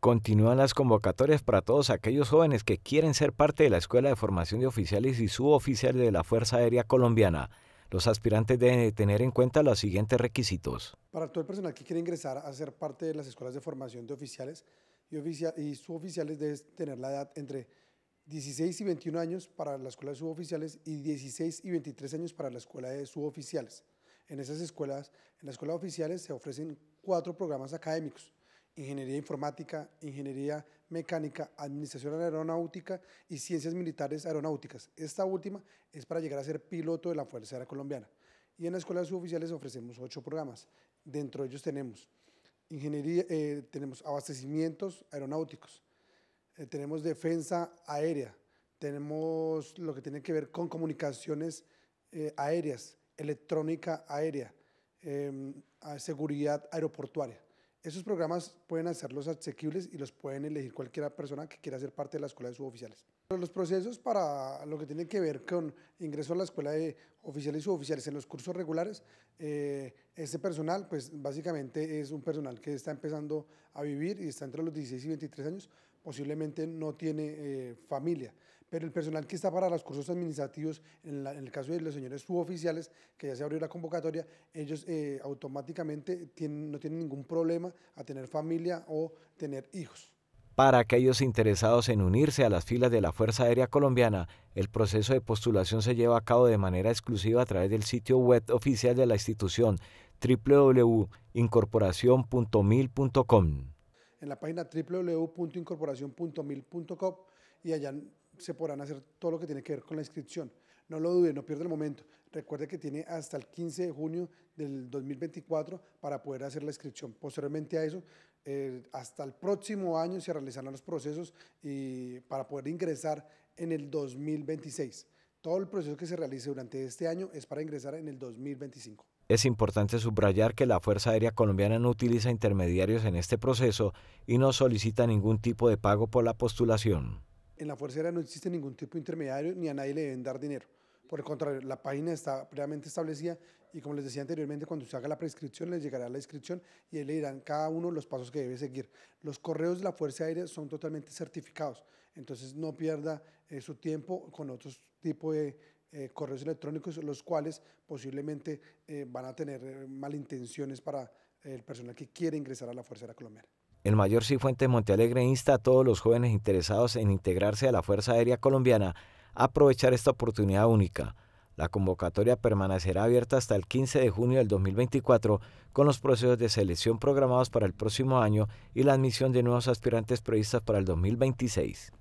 Continúan las convocatorias para todos aquellos jóvenes que quieren ser parte de la Escuela de Formación de Oficiales y Suboficiales de la Fuerza Aérea Colombiana. Los aspirantes deben tener en cuenta los siguientes requisitos. Para todo el personal que quiere ingresar a ser parte de las escuelas de formación de oficiales y, y suboficiales debe tener la edad entre 16 y 21 años para la escuela de suboficiales y 16 y 23 años para la escuela de suboficiales. En esas escuelas, en la escuela de oficiales se ofrecen cuatro programas académicos, ingeniería informática, ingeniería mecánica, administración aeronáutica y ciencias militares aeronáuticas. Esta última es para llegar a ser piloto de la Fuerza Aérea Colombiana. Y en la Escuela de Suboficiales ofrecemos ocho programas. Dentro de ellos tenemos ingeniería, eh, tenemos abastecimientos aeronáuticos, eh, tenemos defensa aérea, tenemos lo que tiene que ver con comunicaciones eh, aéreas, electrónica aérea, em, seguridad aeroportuaria. Esos programas pueden hacerlos asequibles y los pueden elegir cualquier persona que quiera ser parte de la escuela de suboficiales. Los procesos para lo que tiene que ver con ingreso a la escuela de oficiales y suboficiales en los cursos regulares, eh, este personal, pues básicamente es un personal que está empezando a vivir y está entre los 16 y 23 años, posiblemente no tiene eh, familia pero el personal que está para los cursos administrativos, en, el caso de los señores suboficiales, que ya se abrió la convocatoria, ellos eh, automáticamente tienen, no tienen ningún problema a tener familia o tener hijos. Para aquellos interesados en unirse a las filas de la Fuerza Aérea Colombiana, el proceso de postulación se lleva a cabo de manera exclusiva a través del sitio web oficial de la institución www.incorporacion.mil.com. En la página www.incorporacion.mil.com y allá se podrán hacer todo lo que tiene que ver con la inscripción. No lo dude, no pierda el momento. Recuerde que tiene hasta el 15 de junio del 2024 para poder hacer la inscripción. Posteriormente a eso, eh, hasta el próximo año se realizarán los procesos y para poder ingresar en el 2026. Todo el proceso que se realice durante este año es para ingresar en el 2025. Es importante subrayar que la Fuerza Aérea Colombiana no utiliza intermediarios en este proceso y no solicita ningún tipo de pago por la postulación en la Fuerza Aérea no existe ningún tipo de intermediario ni a nadie le deben dar dinero. Por el contrario, la página está previamente establecida y como les decía anteriormente, cuando se haga la prescripción les llegará la inscripción y ahí le dirán cada uno los pasos que debe seguir. Los correos de la Fuerza Aérea son totalmente certificados, entonces no pierda eh, su tiempo con otros tipo de eh, correos electrónicos, los cuales posiblemente eh, van a tener malintenciones para el personal que quiere ingresar a la Fuerza Aérea Colombiana. El mayor Cifuentes Montealegre insta a todos los jóvenes interesados en integrarse a la Fuerza Aérea Colombiana a aprovechar esta oportunidad única. La convocatoria permanecerá abierta hasta el 15 de junio del 2024 con los procesos de selección programados para el próximo año y la admisión de nuevos aspirantes previstas para el 2026.